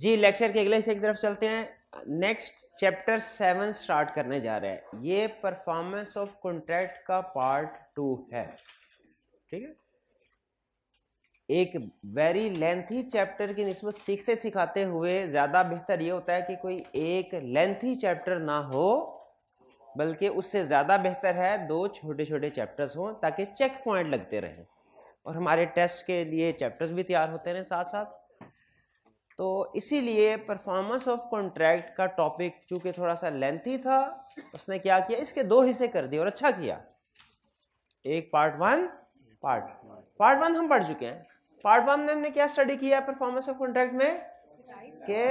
जी lecture के अगले हिस्से की तरफ चलते हैं नेक्स्ट चैप्टर सेवन स्टार्ट करने जा रहे हैं ये परफॉर्मेंस ऑफ कॉन्ट्रैक्ट का पार्ट टू है ठीक है एक वेरी लेंथी चैप्टर की नस्बत सीखते सिखाते हुए ज़्यादा बेहतर ये होता है कि कोई एक लेंथी चैप्टर ना हो बल्कि उससे ज़्यादा बेहतर है दो छोटे छोटे चैप्टर्स हों ताकि चेक पॉइंट लगते रहें और हमारे टेस्ट के लिए चैप्टर्स भी तैयार होते रहें साथ साथ तो इसीलिए परफॉर्मेंस ऑफ कॉन्ट्रैक्ट का टॉपिक चूंकि थोड़ा सा लेंथी था उसने क्या किया इसके दो हिस्से कर दिए और अच्छा किया एक part one part part one हम पढ़ चुके हैं पार्ट वन में हमने क्या स्टडी किया है परफॉर्मेंस ऑफ कॉन्ट्रैक्ट में के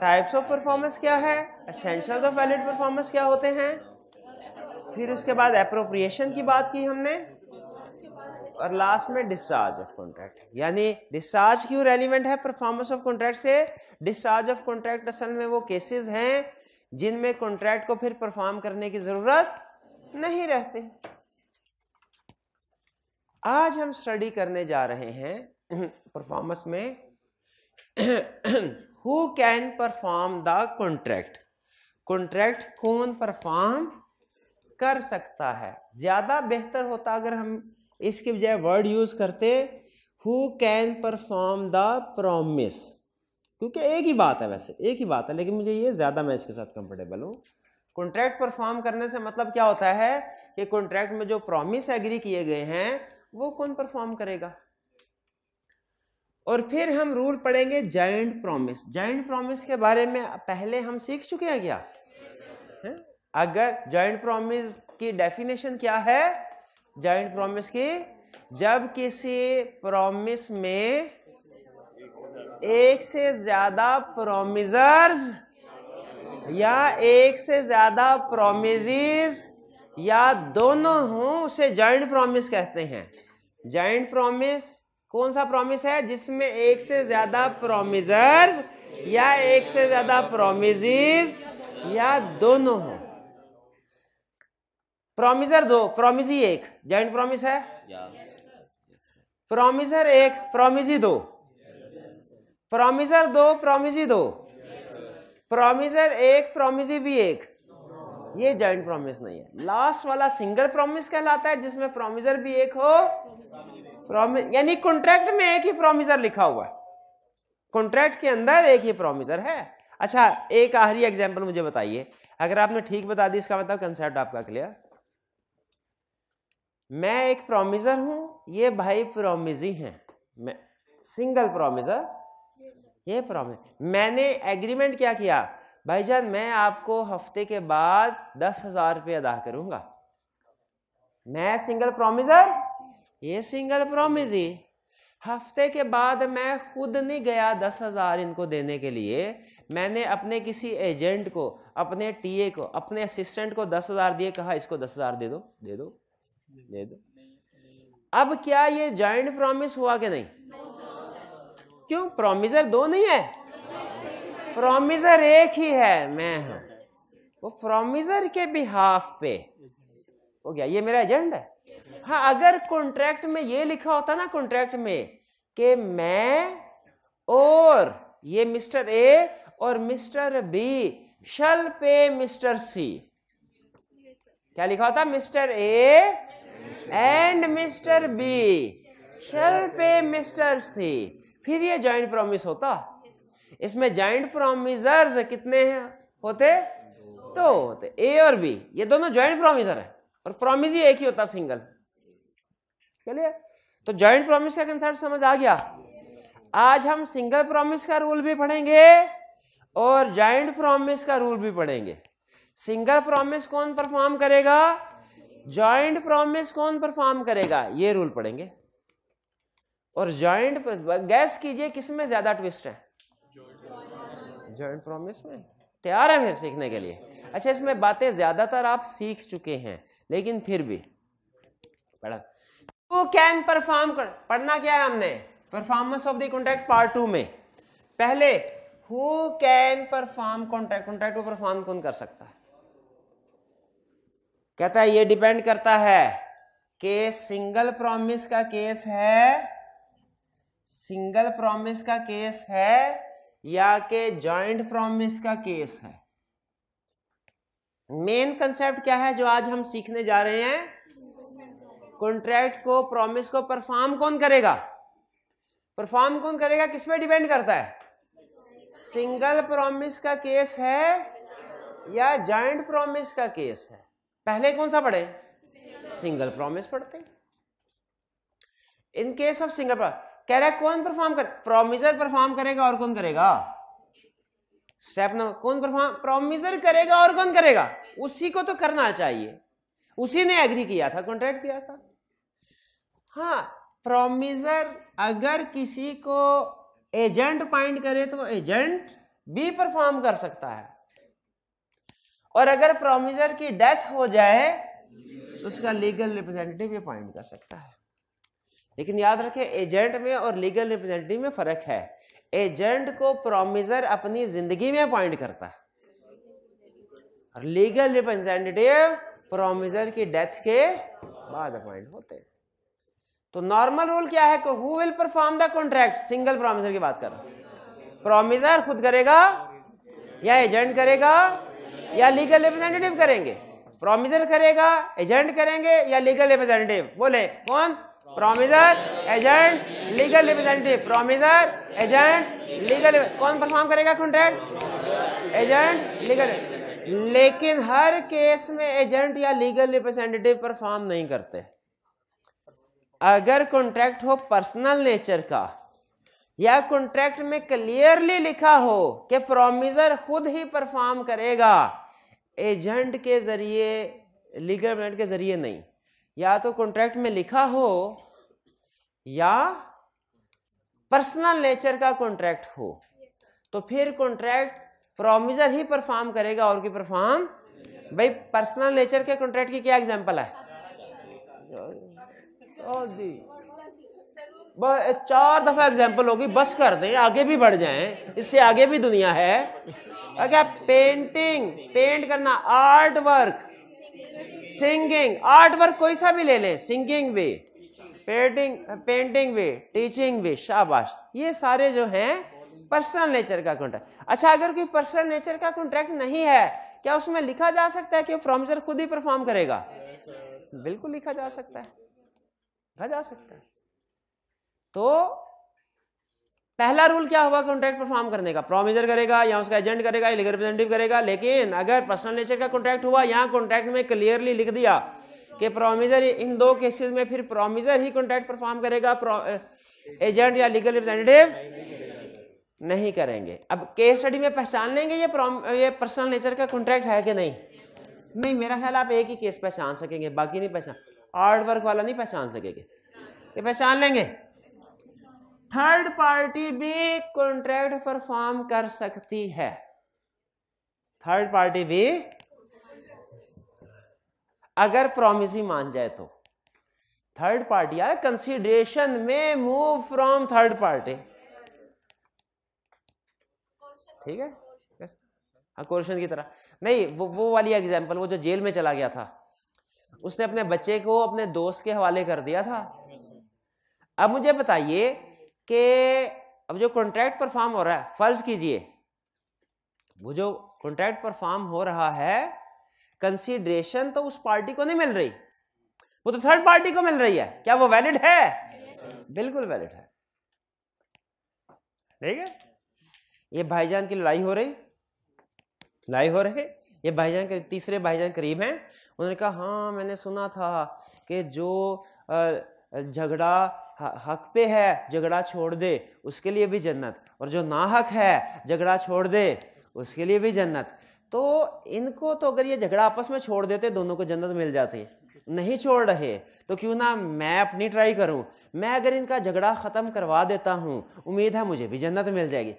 टाइप्स ऑफ परफॉर्मेंस क्या है एसेंशियल ऑफ वैलिड परफॉर्मेंस क्या होते हैं फिर उसके बाद अप्रोप्रिएशन की बात की हमने और लास्ट में डिस्चार्ज ऑफ कॉन्ट्रैक्ट यानी डिस्चार्ज क्यों रेलिवेंट है परफॉर्मेंस ऑफ कॉन्ट्रैक्ट से डिस्चार्ज ऑफ कॉन्ट्रैक्ट असल में वो केसेस हैं जिनमें कॉन्ट्रैक्ट को फिर परफॉर्म करने की जरूरत नहीं रहती आज हम स्टडी करने जा रहे हैं परफॉर्मेंस में who can perform the contract contract कौन परफॉर्म कर सकता है ज्यादा बेहतर होता अगर हम इसके बजाय वर्ड यूज़ करते who can perform the promise क्योंकि एक ही बात है वैसे एक ही बात है लेकिन मुझे ये ज़्यादा मैं इसके साथ कंफर्टेबल हूँ कॉन्ट्रैक्ट परफॉर्म करने से मतलब क्या होता है कि कॉन्ट्रैक्ट में जो प्रॉमिस एग्री किए गए हैं वो कौन परफॉर्म करेगा और फिर हम रूल पढ़ेंगे जॉइंट प्रॉमिस जॉइंट प्रॉमिस के बारे में पहले हम सीख चुके हैं क्या है? अगर जॉइंट प्रॉमिस की डेफिनेशन क्या है जॉइंट प्रॉमिस के जब किसी प्रॉमिस में एक से ज्यादा प्रोमिजर्स या एक से ज्यादा प्रोमिजिज या दोनों हों उसे जॉइंट प्रॉमिस कहते हैं जॉइंट प्रॉमिस कौन सा प्रॉमिस है जिसमें एक से ज्यादा प्रोमिजर्स या एक से ज्यादा प्रोमिजिज या दोनों हों प्रोमिजर दो प्रोमिजी एक जॉइंट प्रोमिस है प्रोमिजर एक प्रोमिजी दो प्रोमिजर दो प्रोमिजी दो प्रोमिजर एक प्रोमिजी भी एक ये जॉइंट प्रोमिस नहीं है लास्ट वाला सिंगल प्रोमिस कहलाता है जिसमें प्रोमिजर भी एक हो प्रोमिस यानी कॉन्ट्रैक्ट में एक ही प्रोमिजर लिखा हुआ है कॉन्ट्रैक्ट के अंदर एक ही प्रोमिजर है अच्छा एक आखिरी एग्जाम्पल मुझे बताइए अगर आपने ठीक बता दी इसका मतलब कंसेप्ट आपका क्लियर मैं एक प्रोमिजर हूं ये भाई प्रोमिजी हैं मैं सिंगल प्रोमिजर ये प्रोमिज मैंने एग्रीमेंट क्या किया भाईजान मैं आपको हफ्ते के बाद दस हजार रुपये अदा करूंगा मैं सिंगल प्रोमिजर ये सिंगल प्रोमिजी हफ्ते के बाद मैं खुद नहीं गया दस हजार इनको देने के लिए मैंने अपने किसी एजेंट को अपने टीए को अपने असिस्टेंट को दस हजार दिए कहा इसको दस हजार दे दो दे दो दे दो अब क्या ये जॉइंट प्रॉमिस हुआ कि नहीं क्यों प्रोमिजर दो नहीं है प्रोमिजर एक ही है मैं हूं हाँ। वो प्रोमिजर के बिहाफ पे हो गया ये मेरा एजेंड है हाँ अगर कॉन्ट्रैक्ट में ये लिखा होता ना कॉन्ट्रैक्ट में कि मैं और ये मिस्टर ए और मिस्टर बी शल पे मिस्टर सी क्या लिखा होता mister A and mister B shall pay mister C फिर ये जॉइंट प्रोमिस होता इसमें जॉइंट प्रोमिजर्स कितने हैं होते तो होते ए और बी ये दोनों जॉइंट प्रोमिजर है और प्रोमिस ही एक ही होता सिंगल चलिए तो जॉइंट प्रोमिस का कंसेप्ट समझ आ गया आज हम सिंगल प्रोमिस का रूल भी पढ़ेंगे और जॉइंट प्रोमिस का रूल भी पढ़ेंगे सिंगल प्रोमिस कौन परफॉर्म करेगा जॉइंट प्रॉमिस कौन परफॉर्म करेगा ये रूल पढ़ेंगे और जॉइंट गैस कीजिए किस में ज्यादा ट्विस्ट है जॉइंट प्रॉमिस में तैयार है फिर सीखने के लिए अच्छा इसमें बातें ज्यादातर आप सीख चुके हैं लेकिन फिर भी पढ़ा टू कैन परफॉर्म कर पढ़ना क्या है हमने performance of the contract part two में पहले who can perform contract contract को परफॉर्म कौन कर सकता है कहता है ये डिपेंड करता है कि सिंगल प्रॉमिस का केस है सिंगल प्रॉमिस का केस है या के जॉइंट प्रॉमिस का केस है मेन कंसेप्ट क्या है जो आज हम सीखने जा रहे हैं कॉन्ट्रैक्ट को प्रॉमिस को परफॉर्म कौन करेगा परफॉर्म कौन करेगा किस पे डिपेंड करता है सिंगल प्रॉमिस का केस है या जॉइंट प्रॉमिस का केस है पहले कौन सा पढ़े सिंगल प्रोमिस पढ़ते इन केस ऑफ सिंगल कह रहा है कौन परफॉर्म कर प्रोमिजर परफॉर्म करेगा और कौन करेगा स्टेप नंबर कौन परफॉर्म प्रोमिजर करेगा और कौन करेगा उसी को तो करना चाहिए उसी ने एग्री किया था कॉन्ट्रैक्ट किया था हाँ प्रोमिजर अगर किसी को एजेंट पॉइंट करे तो एजेंट भी परफॉर्म कर सकता है और अगर प्रोमिजर की डेथ हो जाए तो उसका लीगल रिप्रेजेंटेटिव अपॉइंट कर सकता है लेकिन याद रखें एजेंट में और लीगल रिप्रेजेंटेटिव में फर्क है एजेंट को प्रोमिजर अपनी जिंदगी में अपॉइंट करता है और लीगल रिप्रेजेंटेटिव प्रोमिजर की डेथ के बाद अपॉइंट होते हैं तो नॉर्मल रूल क्या है who will perform the contract single promisor की बात कर रहा हूं खुद करेगा या एजेंट करेगा या लीगल रिप्रेजेंटेटिव करेंगे प्रोमिजर करेगा एजेंट करेंगे या लीगल रिप्रेजेंटेटिव बोले कौन promisor agent legal representative promisor agent legal कौन परफॉर्म करेगा कॉन्ट्रैक्ट एजेंट लीगल लेकिन हर केस में एजेंट या लीगल रिप्रेजेंटेटिव परफॉर्म नहीं करते अगर कॉन्ट्रैक्ट हो पर्सनल नेचर का या कॉन्ट्रैक्ट में क्लियरली लिखा हो कि प्रोमिजर खुद ही परफॉर्म करेगा एजेंट के ज़रिए लीगल रेप्रेजेंट के ज़रिए नहीं या तो कॉन्ट्रैक्ट में लिखा हो या पर्सनल नेचर का कॉन्ट्रैक्ट हो तो फिर कॉन्ट्रैक्ट प्रोमिजर ही परफॉर्म करेगा और की परफॉर्म भाई पर्सनल नेचर के कॉन्ट्रैक्ट की क्या एग्जांपल है चार दफा एग्जाम्पल होगी बस कर दें आगे भी बढ़ जाएं इससे आगे भी दुनिया है क्या पेंटिंग पेंट करना art work singing art work कोई सा भी ले लें सिंगिंग भी पेंटिंग पेंटिंग भी टीचिंग भी शाबाश ये सारे जो हैं पर्सनल नेचर का कॉन्ट्रैक्ट अच्छा अगर कोई पर्सनल नेचर का कॉन्ट्रैक्ट नहीं है क्या उसमें लिखा जा सकता है कि प्रॉमिसर खुद ही परफॉर्म करेगा बिल्कुल लिखा जा सकता है लिखा जा सकता है तो पहला रूल क्या हुआ कॉन्ट्रैक्ट परफॉर्म करने का प्रोमिजर करेगा या उसका एजेंट करेगा या लीगल रिप्रेजेंटेटिव करेगा लेकिन अगर पर्सनल नेचर का कॉन्ट्रैक्ट हुआ यहाँ कॉन्ट्रैक्ट में क्लियरली लिख दिया कि प्रोमिजर इन दो केसेस में फिर प्रोमिजर ही कॉन्ट्रैक्ट परफॉर्म करेगा एजेंट eh, या लीगल रिप्रेजेंटेटिव नहीं करेंगे अब केस स्टडी में पहचान लेंगे ये ये पर्सनल नेचर का कॉन्ट्रैक्ट है कि नहीं नहीं मेरा ख्याल आप एक ही केस पहचान सकेंगे बाकी नहीं पहचान आर्ट वर्क वाला नहीं पहचान सकेंगे ये पहचान लेंगे थर्ड पार्टी भी कॉन्ट्रैक्ट परफॉर्म कर सकती है थर्ड पार्टी भी अगर प्रोमिस ही मान जाए तो थर्ड पार्टी यार कंसिडरेशन में मूव फ्रॉम थर्ड पार्टी ठीक है हाँ क्वेश्चन की तरह नहीं वो वो वाली एग्जाम्पल वो जो जेल में चला गया था उसने अपने बच्चे को अपने दोस्त के हवाले कर दिया था अब मुझे बताइए कि अब जो कॉन्ट्रैक्ट परफॉर्म हो रहा है फर्ज कीजिए वो जो कॉन्ट्रैक्ट परफॉर्म हो रहा है कंसीडरेशन तो उस पार्टी को नहीं मिल रही वो तो थर्ड पार्टी को मिल रही है क्या वो वैलिड है बिल्कुल वैलिड है ठीक है ये भाईजान की लड़ाई हो रही लड़ाई हो रही ये भाईजान के तीसरे भाईजान करीब हैं उन्होंने कहा हाँ मैंने सुना था कि जो झगड़ा हक पे है झगड़ा छोड़ दे उसके लिए भी जन्नत और जो ना हक है झगड़ा छोड़ दे उसके लिए भी जन्नत तो इनको तो अगर ये झगड़ा आपस में छोड़ देते दोनों को जन्नत मिल जाती नहीं छोड़ रहे तो क्यों ना मैं अपनी ट्राई करूं मैं अगर इनका झगड़ा ख़त्म करवा देता हूं उम्मीद है मुझे भी जन्नत मिल जाएगी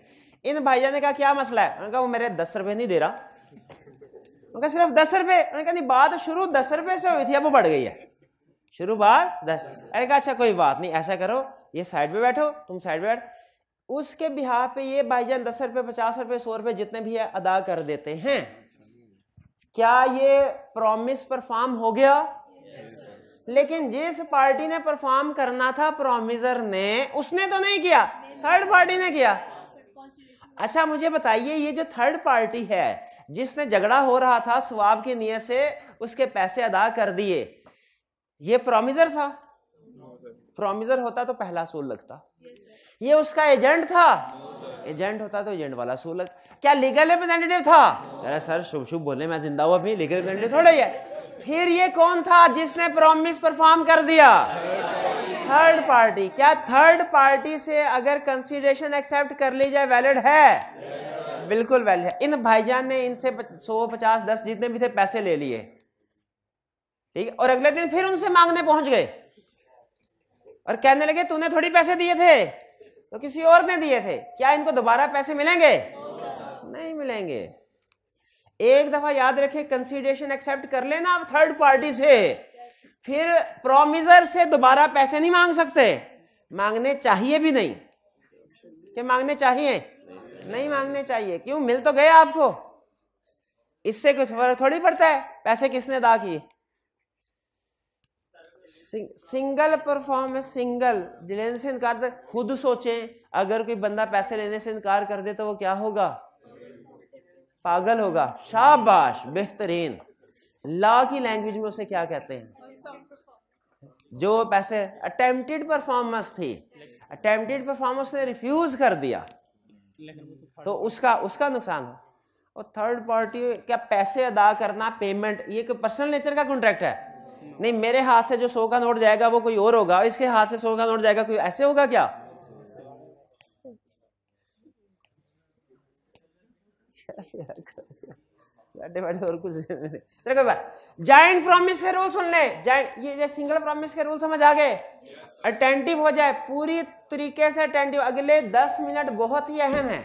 इन भाईजान ने कहा क्या मसला है उन्होंने कहा वो मेरे दस रुपये नहीं दे रहा उनका सिर्फ दस रुपये उन्होंने कहा नहीं बात शुरू दस रुपये से हुई थी अब वो बढ़ गई है शुरू बार दस अरे अच्छा कोई बात नहीं ऐसा करो ये साइड पे बैठो तुम साइड पे बैठो उसके बिहार पे ये भाईजान दस रुपये पचास रुपये सौ रुपये जितने भी है अदा कर देते हैं क्या ये प्रॉमिस परफॉर्म हो गया लेकिन जिस पार्टी ने परफॉर्म करना था प्रोमिजर ने उसने तो नहीं किया थर्ड पार्टी ने किया अच्छा मुझे बताइए ये जो थर्ड पार्टी है जिसने झगड़ा हो रहा था स्वाब की नियत से उसके पैसे अदा कर दिए ये प्रोमिजर था प्रोमिजर होता तो पहला सोल लगता ये उसका एजेंट था एजेंट होता तो एजेंट वाला सोल लगता क्या लीगल रिप्रेजेंटेटिव था अरे सर शुभ शुभ बोले मैं जिंदा हुआ भी लीगल रिप्रेजेंटेटिव थोड़ा ही है फिर ये कौन था जिसने प्रोमिस परफॉर्म कर दिया थर्ड पार्टी क्या थर्ड पार्टी से अगर कंसीडरेशन एक्सेप्ट कर ली जाए वैलिड है yes, बिल्कुल वैलिड है इन भाईजान ने इनसे सौ पचास दस जितने भी थे पैसे ले लिए ठीक है और अगले दिन फिर उनसे मांगने पहुंच गए और कहने लगे तूने थोड़ी पैसे दिए थे तो किसी और ने दिए थे क्या इनको दोबारा पैसे मिलेंगे नहीं मिलेंगे एक दफा याद रखे कंसीडरेशन एक्सेप्ट कर लेना आप थर्ड पार्टी से फिर प्रोमिजर से दोबारा पैसे नहीं मांग सकते मांगने चाहिए भी नहीं क्या मांगने चाहिए नहीं मांगने चाहिए क्यों मिल तो गए आपको इससे कुछ फर्क थोड़ी पड़ता है पैसे किसने अदा किए सिंगल परफॉर्मेंस सिंगल लेने से इनकार खुद सोचें अगर कोई बंदा पैसे लेने से इनकार कर दे तो वो क्या होगा पागल होगा शाबाश बेहतरीन लॉ की लैंग्वेज में उसे क्या कहते हैं जो पैसे अटेम्प्टेड परफॉर्मेंस थी अटेम्प्टेड परफॉर्मेंस ने रिफ्यूज कर दिया तो उसका उसका नुकसान और थर्ड पार्टी क्या पैसे अदा करना पेमेंट ये पर्सनल नेचर का कॉन्ट्रैक्ट है नहीं मेरे हाथ से जो सो का नोट जाएगा वो कोई और होगा इसके हाथ से सो का नोट जाएगा कोई ऐसे होगा क्या बैठे बैठे और कुछ चलो कोई बात जॉइंट प्रॉमिस के रूल सुन ले जॉइंट ये जो सिंगल प्रॉमिस के रूल समझ आ गए अटेंटिव हो जाए पूरी तरीके से अटेंटिव अगले दस मिनट बहुत ही अहम है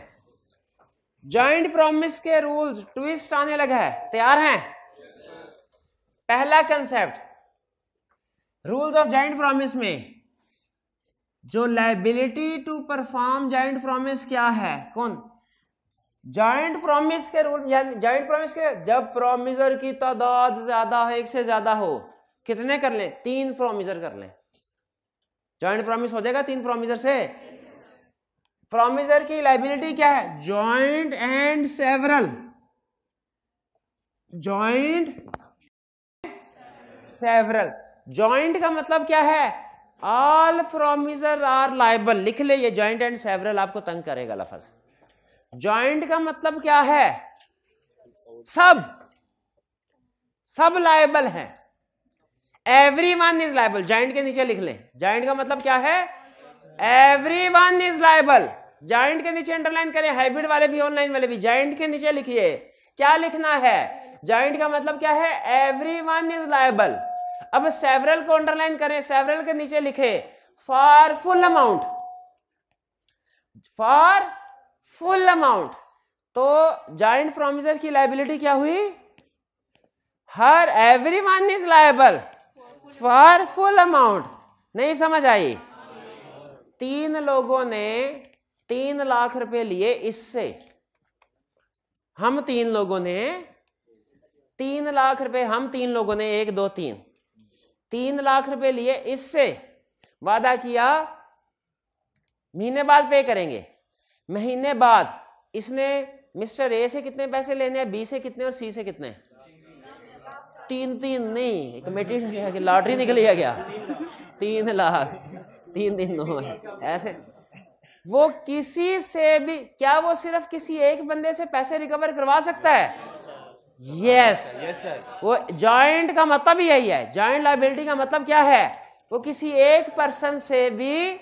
जॉइंट प्रॉमिस के रूल्स ट्विस्ट आने लगा है तैयार हैं yes, पहला concept rules of joint promise में जो liability to perform joint promise क्या है कौन जॉइंट प्रॉमिस के रूल जॉइंट प्रॉमिस के जब प्रोमिजर की तादाद ज्यादा हो एक से ज्यादा हो कितने कर लें तीन प्रोमिजर कर लें जॉइंट प्रॉमिस हो जाएगा तीन प्रोमिजर से प्रोमिजर की लाइबिलिटी क्या है joint and several joint several joint का मतलब क्या है ऑल प्रोमिजर आर लाइबल लिख ले ये ज्वाइंट एंड सेवरल आपको तंग करेगा लफज ज्वाइंट का मतलब क्या है सब सब लाइबल है everyone is liable joint के नीचे लिख ले ज्वाइंट का मतलब क्या है everyone is liable joint के नीचे अंडरलाइन करें हाइब्रिड वाले भी ऑनलाइन वाले भी ज्वाइंट के नीचे लिखिए क्या लिखना है ज्वाइंट का मतलब क्या है एवरी वन इज लाइबल अब सेवरल को अंडरलाइन करें सेवरल के नीचे लिखे for full amount for full amount तो जॉइंट प्रोमिसर की लाइबिलिटी क्या हुई हर everyone is liable for full amount नहीं समझ आई तीन लोगों ने तीन लाख रुपए लिए इससे हम तीन लोगों ने तीन लाख रुपए हम तीन लोगों ने एक दो तीन तीन लाख रुपए लिए इससे वादा किया महीने बाद पे करेंगे महीने बाद इसने मिस्टर ए से कितने पैसे लेने हैं बी से कितने और सी से कितने तीन तीन नहीं कमेटी लॉटरी निकली है क्या तीन लाख तीन दिन दो ऐसे वो किसी से भी क्या वो सिर्फ किसी एक बंदे से पैसे रिकवर करवा सकता है यस वो जॉइंट का मतलब यही है जॉइंट लाइबिलिटी का मतलब क्या है वो किसी एक पर्सन से भी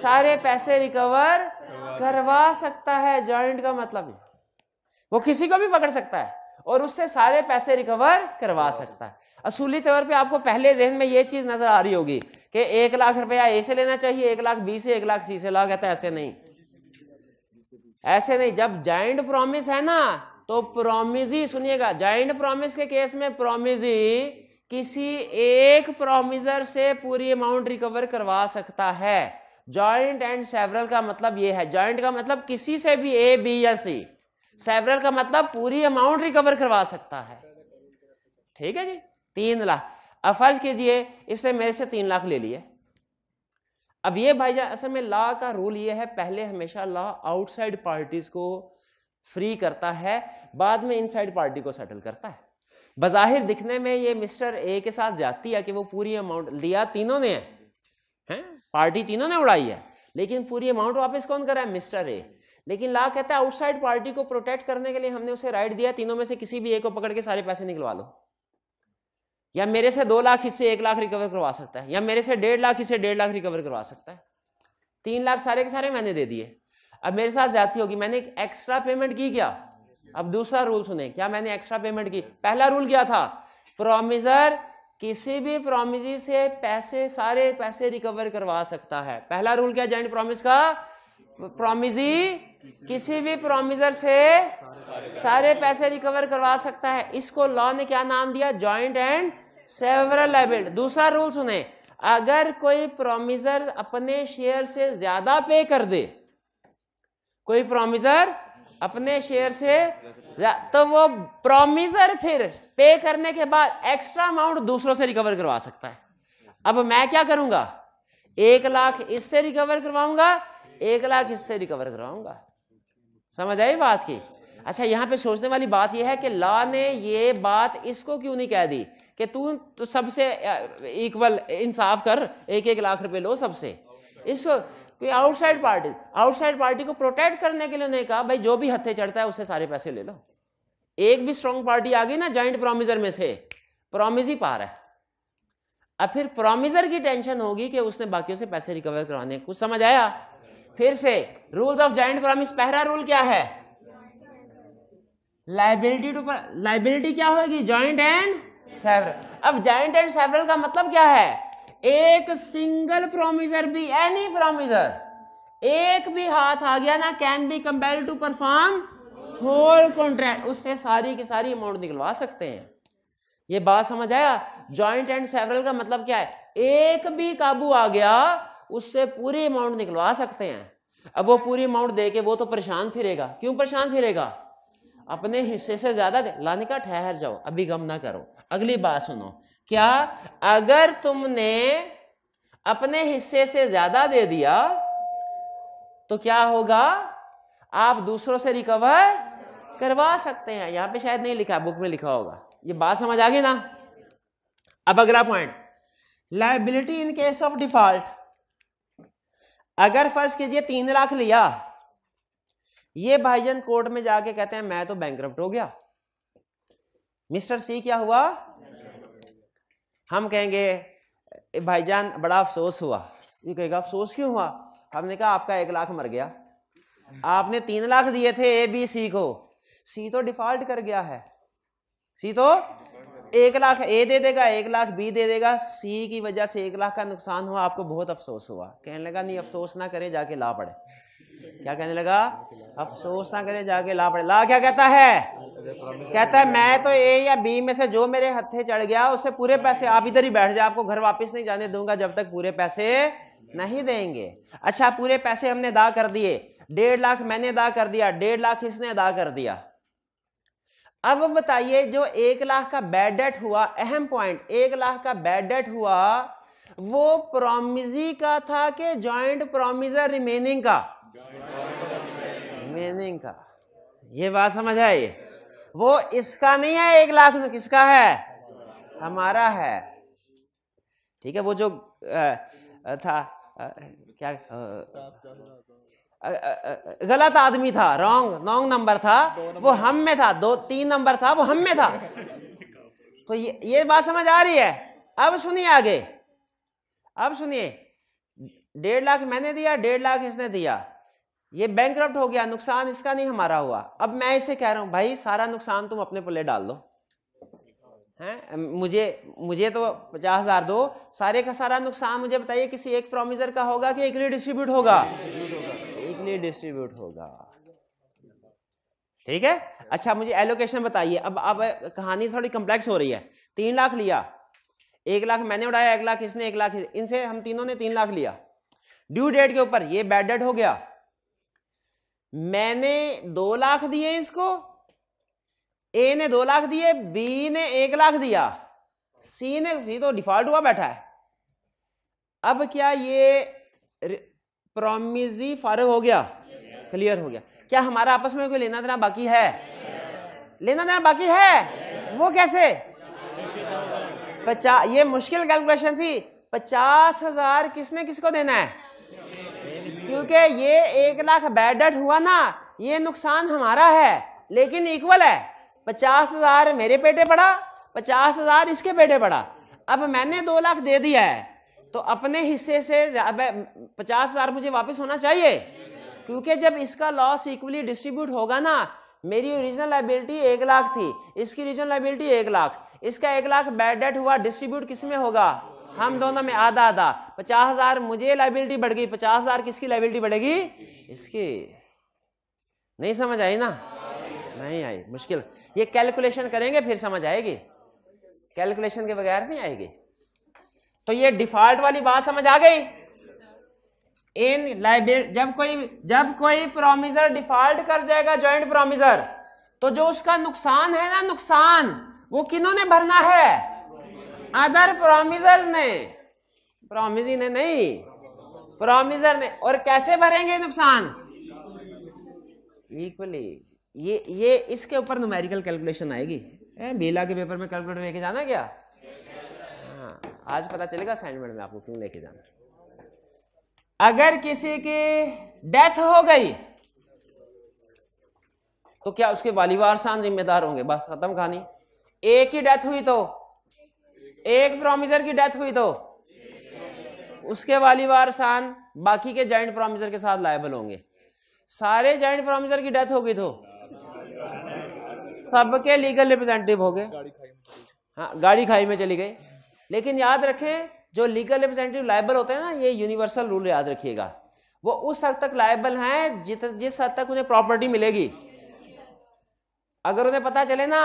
सारे पैसे रिकवर करवा सकता है जॉइंट का मतलब है वो किसी को भी पकड़ सकता है और उससे सारे पैसे रिकवर करवा सकता है असूली तौर पे आपको पहले जहन में ये चीज नजर आ रही होगी कि एक लाख रुपया ए से लेना चाहिए एक लाख बी से एक लाख सी से लाख है ऐसे नहीं ऐसे नहीं जब जॉइंट प्रॉमिस है ना तो प्रोमिजी सुनिएगा जॉइंट प्रोमिस के केस में प्रोमिजी किसी एक प्रोमिजर से पूरी अमाउंट रिकवर करवा सकता है जॉइंट एंड सेवरल का मतलब यह है जॉइंट का मतलब किसी से भी ए बी या सी सेवरल का मतलब पूरी अमाउंट रिकवर करवा सकता है ठीक है जी तीन लाख अब फर्ज कीजिए इसने मेरे से तीन लाख ले लिए अब ये भाईजान असल में लॉ का रूल ये है पहले हमेशा लॉ आउटसाइड पार्टीज को फ्री करता है बाद में इनसाइड पार्टी को सेटल करता है बाहिर दिखने में ये मिस्टर ए के साथ जाती है कि वो पूरी अमाउंट लिया तीनों ने है हैं पार्टी तीनों ने उड़ाई है लेकिन पूरी अमाउंट वापस कौन करा है मिस्टर ए लेकिन ला कहता है आउटसाइड पार्टी को प्रोटेक्ट करने के लिए हमने उसे राइट दिया तीनों में से किसी भी एक को पकड़ के सारे पैसे निकलवा लो या मेरे से दो लाख इससे एक लाख रिकवर करवा सकता है या मेरे से डेढ़ लाख इससे डेढ़ लाख रिकवर करवा सकता है तीन लाख सारे के सारे मैंने दे दिए अब मेरे साथ जाती होगी मैंने एक एक्स्ट्रा पेमेंट की क्या अब दूसरा रूल सुने क्या मैंने एक्स्ट्रा पेमेंट की पहला रूल क्या था प्रोमिजर किसी भी प्रोमिजी से पैसे सारे पैसे रिकवर करवा सकता है पहला रूल क्या जॉइंट प्रोमिस का प्रोमिजी किसी भी प्रोमिजर से सारे पैसे रिकवर करवा सकता है इसको लॉ ने क्या नाम दिया जॉइंट एंड सेवरल लाइबिलिटी दूसरा रूल सुने अगर कोई प्रोमिजर अपने शेयर से ज्यादा पे कर दे कोई प्रोमिसर अपने शेयर से तो वो प्रोमिसर फिर पे करने के बाद एक्स्ट्रा अमाउंट दूसरों से रिकवर करवा सकता है अब मैं क्या करूंगा एक लाख इससे रिकवर करवाऊंगा एक लाख इससे रिकवर करवाऊंगा समझ आई बात की अच्छा यहाँ पे सोचने वाली बात यह है कि लॉ ने ये बात इसको क्यों नहीं कह दी कि तू तो सबसे इक्वल इंसाफ कर एक एक लाख रुपए लो सबसे इसको कोई आउटसाइड पार्टी आउटसाइड पार्टी को प्रोटेक्ट करने के लिए उन्होंने कहा भाई जो भी हत्थे चढ़ता है उससे सारे पैसे ले लो एक भी स्ट्रांग पार्टी आ गई ना जॉइंट प्रोमिजर में से प्रोमिस ही पा रहा है अब फिर प्रोमिजर की टेंशन होगी कि उसने बाकियों से पैसे रिकवर करवाने कुछ समझ आया फिर से रूल्स ऑफ जॉइंट प्रोमिस पहला रूल क्या है लाइबिलिटी टू लाइबिलिटी क्या होगी जॉइंट एंड सेवरल अब जॉइंट एंड सेवरल का मतलब क्या है एक सिंगल प्रोमिजर भी एनी प्रोमिजर एक भी हाथ आ गया ना can be compel to perform whole contract उससे सारी की सारी अमाउंट निकलवा सकते हैं ये बात समझ आया ज्वाइंट एंड सेवरल का मतलब क्या है एक भी काबू आ गया उससे पूरी अमाउंट निकलवा सकते हैं अब वो पूरी अमाउंट दे के वो तो परेशान फिरेगा क्यों परेशान फिरेगा अपने हिस्से से ज्यादा दे लाने का ठहर जाओ अभी गम ना करो अगली बात सुनो क्या अगर तुमने अपने हिस्से से ज्यादा दे दिया तो क्या होगा आप दूसरों से रिकवर करवा सकते हैं यहां पे शायद नहीं लिखा बुक में लिखा होगा ये बात समझ आ गई ना अब अगला point liability in case of default अगर फर्ज कीजिए तीन लाख लिया ये भाईजन कोर्ट में जाके कहते हैं मैं तो बैंक हो गया मिस्टर सी क्या हुआ हम कहेंगे भाईजान बड़ा अफसोस हुआ ये कहेगा अफसोस क्यों हुआ हमने कहा आपका एक लाख मर गया आपने तीन लाख दिए थे ए बी सी को सी तो डिफॉल्ट कर गया है सी तो एक लाख ए दे देगा एक लाख बी दे देगा सी की वजह से एक लाख का नुकसान हुआ आपको बहुत अफसोस हुआ कहने लगा नहीं अफसोस ना करे जाके ला पड़े क्या कहने लगा अफसोस ना करे जाके ला पड़े ला क्या कहता है कहता है मैं तो ए या बी में से जो मेरे हथे चढ़ गया उससे पूरे पैसे आप इधर ही बैठ जाए आपको घर वापस नहीं जाने दूंगा जब तक पूरे पैसे नहीं देंगे अच्छा पूरे पैसे हमने अदा कर दिए डेढ़ लाख मैंने अदा कर दिया डेढ़ लाख इसने अदा कर दिया अब बताइए जो एक लाख का बैड डेट हुआ अहम पॉइंट एक लाख का बैड डेट हुआ वो प्रोमिजी का था कि जॉइंट प्रोमिजर रिमेनिंग का मीनिंग का ये बात समझ आई वो इसका नहीं है एक लाख में किसका है हमारा है ठीक है वो जो था क्या गलत आदमी था रॉन्ग रॉन्ग नंबर था वो हम में था दो तीन नंबर था वो हम में था तो ये ये बात समझ आ रही है अब सुनिए आगे अब सुनिए डेढ़ लाख मैंने दिया डेढ़ लाख इसने दिया ये बैंक हो गया नुकसान इसका नहीं हमारा हुआ अब मैं इसे कह रहा हूं भाई सारा नुकसान तुम अपने पल्ले डाल दो हैं मुझे मुझे तो पचास हजार दो सारे का सारा नुकसान मुझे बताइए किसी एक प्रोमिजर का होगा कि एक ने डिस्ट्रीब्यूट होगा एक ने डिस्ट्रीब्यूट होगा ठीक है अच्छा मुझे एलोकेशन बताइए अब अब कहानी थोड़ी कंप्लेक्स हो रही है तीन लाख लिया एक लाख मैंने उड़ाया एक लाख इसने एक लाख इनसे हम तीनों ने तीन लाख लिया ड्यू डेट के ऊपर ये बैड डेट हो गया मैंने दो लाख दिए इसको ए ने दो लाख दिए बी ने एक लाख दिया सी ने सी तो डिफॉल्ट हुआ बैठा है अब क्या ये प्रोमिजी फारग हो गया क्लियर हो गया क्या हमारा आपस में कोई लेना देना बाकी है लेना देना बाकी है वो कैसे पचास ये मुश्किल कैलकुलेशन थी पचास हजार किसने किसको देना है क्योंकि ये एक लाख बैड डेट हुआ ना ये नुकसान हमारा है लेकिन इक्वल है पचास हजार मेरे पेटे पड़ा पचास हजार इसके पेटे पड़ा अब मैंने दो लाख दे दिया है तो अपने हिस्से से अब पचास हजार मुझे वापस होना चाहिए क्योंकि जब इसका लॉस इक्वली डिस्ट्रीब्यूट होगा ना मेरी ओरिजिनल लाइबिलिटी एक लाख थी इसकी ओरिजिनल लाइबिलिटी एक लाख इसका एक लाख बैड डेट हुआ डिस्ट्रीब्यूट किस में होगा हम दोनों में आधा आधा पचास हजार मुझे लाइबिलिटी बढ़ गई पचास हजार किसकी लाइबिलिटी बढ़ेगी इसकी नहीं समझ आई ना नहीं आई मुश्किल ये कैलकुलेशन करेंगे फिर समझ आएगी कैलकुलेशन के बगैर नहीं आएगी तो ये डिफॉल्ट वाली बात समझ आ गई इन लाइब्रेरी जब कोई जब कोई प्रोमिजर डिफॉल्ट कर जाएगा ज्वाइंट प्रोमिजर तो जो उसका नुकसान है ना नुकसान वो किन्होंने भरना है अदर प्रोमिजर्स ने प्रोमिजी ने नहीं प्रोमिजर ने और कैसे भरेंगे नुकसान इक्वली ये ये इसके ऊपर नुमेरिकल कैलकुलेशन आएगी ए, बीला के पेपर में कैलकुलेटर लेके जाना क्या हाँ आज पता चलेगा असाइनमेंट में आपको क्यों लेके जाना अगर किसी की डेथ हो गई तो क्या उसके वालीवार जिम्मेदार होंगे बस खत्म कहानी एक ही डेथ हुई तो एक प्रोमिसर की डेथ हुई तो उसके वाली सान बाकी के जॉइंट प्रोमिसर के साथ लायबल होंगे सारे जॉइंट प्रोमिसर की डेथ होगी तो सबके लीगल रिप्रेजेंटेटिव हो गए हाँ गाड़ी खाई में चली गई लेकिन याद रखें जो लीगल रिप्रेजेंटेटिव लाइबल होते हैं ना ये यूनिवर्सल रूल याद रखिएगा वो उस हद तक लाइबल हैं जित जिस हद तक उन्हें प्रॉपर्टी मिलेगी अगर उन्हें पता चले ना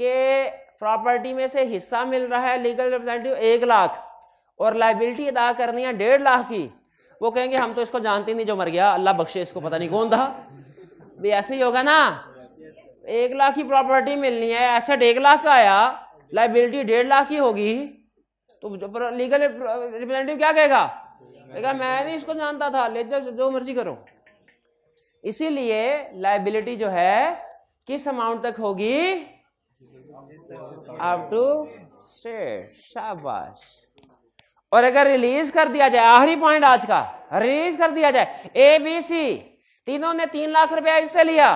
कि प्रॉपर्टी में से हिस्सा मिल रहा है लीगल रिप्रेजेंटेटिव एक लाख और लाइबिलिटी अदा करनी है डेढ़ लाख की वो कहेंगे हम तो इसको जानते नहीं जो मर गया अल्लाह बख्शे इसको पता नहीं कौन था भी ऐसे ही होगा ना एक लाख की प्रॉपर्टी मिलनी है एसेट एक लाख का आया लाइबिलिटी डेढ़ लाख की होगी तो लीगल रिप्रेजेंटेटिव क्या कहेगा कहेगा मैं नहीं इसको जानता था ले जाओ जो मर्जी करो इसीलिए लाइबिलिटी जो है किस अमाउंट तक होगी अब टू शाबाश और अगर रिलीज कर दिया जाए आखिरी पॉइंट आज का रिलीज कर दिया जाए ए बी सी तीनों ने तीन लाख रुपया इससे लिया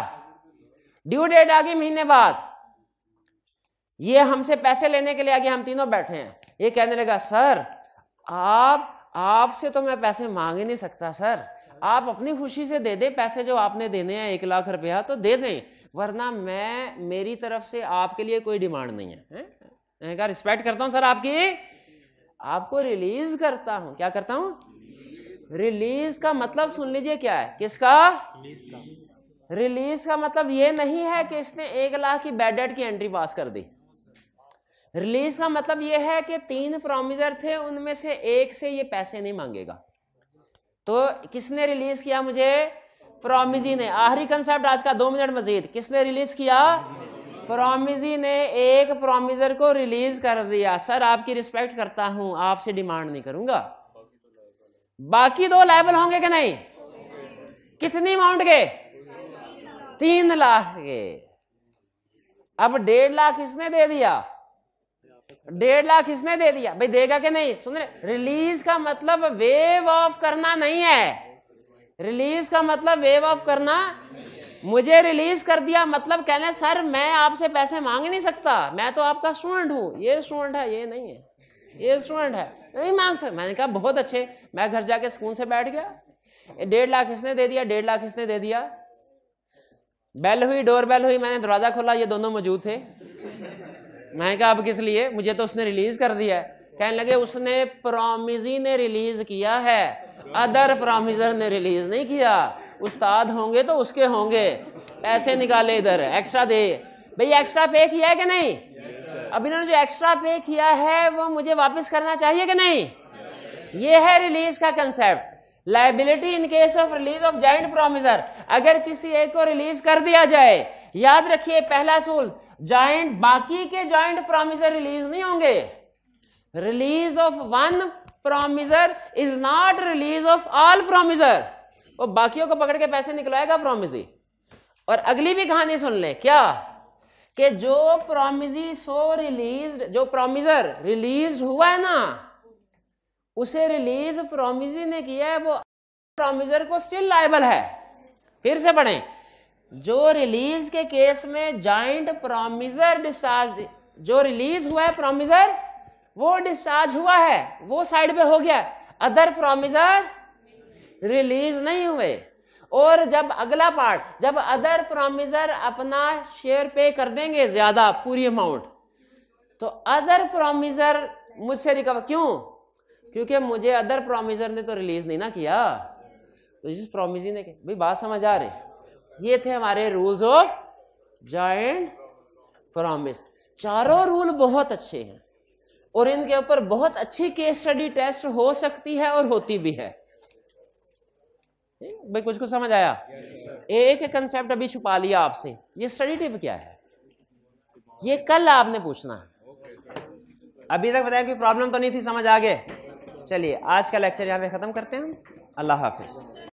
ड्यू डेट आ गई महीने बाद ये हमसे पैसे लेने के लिए आगे हम तीनों बैठे हैं ये कहने लगा सर आप आपसे तो मैं पैसे मांग ही नहीं सकता सर आप अपनी खुशी से दे दे पैसे जो आपने देने हैं एक लाख रुपया तो दे दें वरना मैं मेरी तरफ से आपके लिए कोई डिमांड नहीं है, क्या रिस्पेक्ट करता हूं सर आपकी आपको रिलीज करता हूं क्या करता हूं रिलीज का मतलब सुन लीजिए क्या है किसका रिलीज का मतलब ये नहीं है कि इसने एक लाख की डेट की एंट्री पास कर दी रिलीज का मतलब यह है कि तीन प्रोमिजर थे उनमें से एक से ये पैसे नहीं मांगेगा तो किसने रिलीज किया मुझे प्रोमिजी ने आखिरी कंसेप्ट आज का दो मिनट मजीद किसने रिलीज किया प्रोमिजी ने एक प्रोमिजर को रिलीज कर दिया सर आपकी रिस्पेक्ट करता हूं आपसे डिमांड नहीं करूंगा बाकी दो लेवल होंगे कि नहीं कितनी अमाउंट के तीन लाख के अब डेढ़ लाख किसने दे दिया डेढ़ लाख किसने दे दिया भाई देगा कि नहीं सुन रहे रिलीज का मतलब वेव ऑफ करना नहीं है रिलीज का मतलब वेव ऑफ करना मुझे रिलीज कर दिया मतलब कहने सर मैं आपसे पैसे मांग नहीं सकता मैं तो आपका स्टूडेंट हूं ये स्टूडेंट है ये नहीं है ये स्टूडेंट है नहीं मांग सकता मैंने कहा बहुत अच्छे मैं घर जाके स्कूल से बैठ गया डेढ़ लाख इसने दे दिया डेढ़ लाख इसने दे दिया बेल हुई डोर बेल हुई मैंने दरवाजा खोला ये दोनों मौजूद थे मैंने कहा अब किस लिए मुझे तो उसने रिलीज कर दिया है कहने लगे उसने प्रोमिजी ने रिलीज किया है अदर प्रोमिजर ने रिलीज नहीं किया उस्ताद होंगे तो उसके होंगे पैसे निकाले इधर एक्स्ट्रा दे भाई एक्स्ट्रा पे किया है कि नहीं अब इन्होंने जो एक्स्ट्रा पे किया है वो मुझे वापस करना चाहिए कि नहीं ये है रिलीज का concept liability in case of release of joint promisor अगर किसी एक को रिलीज कर दिया जाए याद रखिए पहला सूल जॉइंट बाकी के जॉइंट प्रोमिजर रिलीज नहीं होंगे release of one promisor is not release of all promisor वो बाकियों को पकड़ के पैसे निकलवाएगा प्रोमिजी और अगली भी कहानी सुन ले क्या कि जो प्रोमिजी सो रिलीज जो प्रोमिजर रिलीज हुआ है ना उसे रिलीज प्रोमिजी ने किया है वो प्रोमिजर को स्टिल लाइबल है फिर से पढ़ें जो रिलीज के केस में जॉइंट प्रोमिजर डिस्चार्ज जो रिलीज हुआ है प्रोमिजर वो डिस्चार्ज हुआ है वो साइड पे हो गया अदर प्रोमिजर रिलीज नहीं हुए और जब अगला पार्ट जब अदर प्रोमिजर अपना शेयर पे कर देंगे ज्यादा पूरी अमाउंट तो अदर प्रोमिजर मुझसे रिकवर क्यों क्योंकि मुझे अदर प्रोमिजर ने तो रिलीज नहीं ना किया तो जिस प्रोमिसी ने भाई बात समझ आ रही ये थे हमारे रूल्स ऑफ जॉइंट प्रॉमिस चारों रूल बहुत अच्छे हैं और इनके ऊपर बहुत अच्छी केस स्टडी टेस्ट हो सकती है और होती भी है भाई कुछ को समझ आया yes, एक कंसेप्ट अभी छुपा लिया आपसे ये स्टडी टिप क्या है ये कल आपने पूछना है okay, अभी तक बताया कि प्रॉब्लम तो नहीं थी समझ आगे चलिए आज का लेक्चर यहाँ पे खत्म करते हैं अल्लाह हाफिज़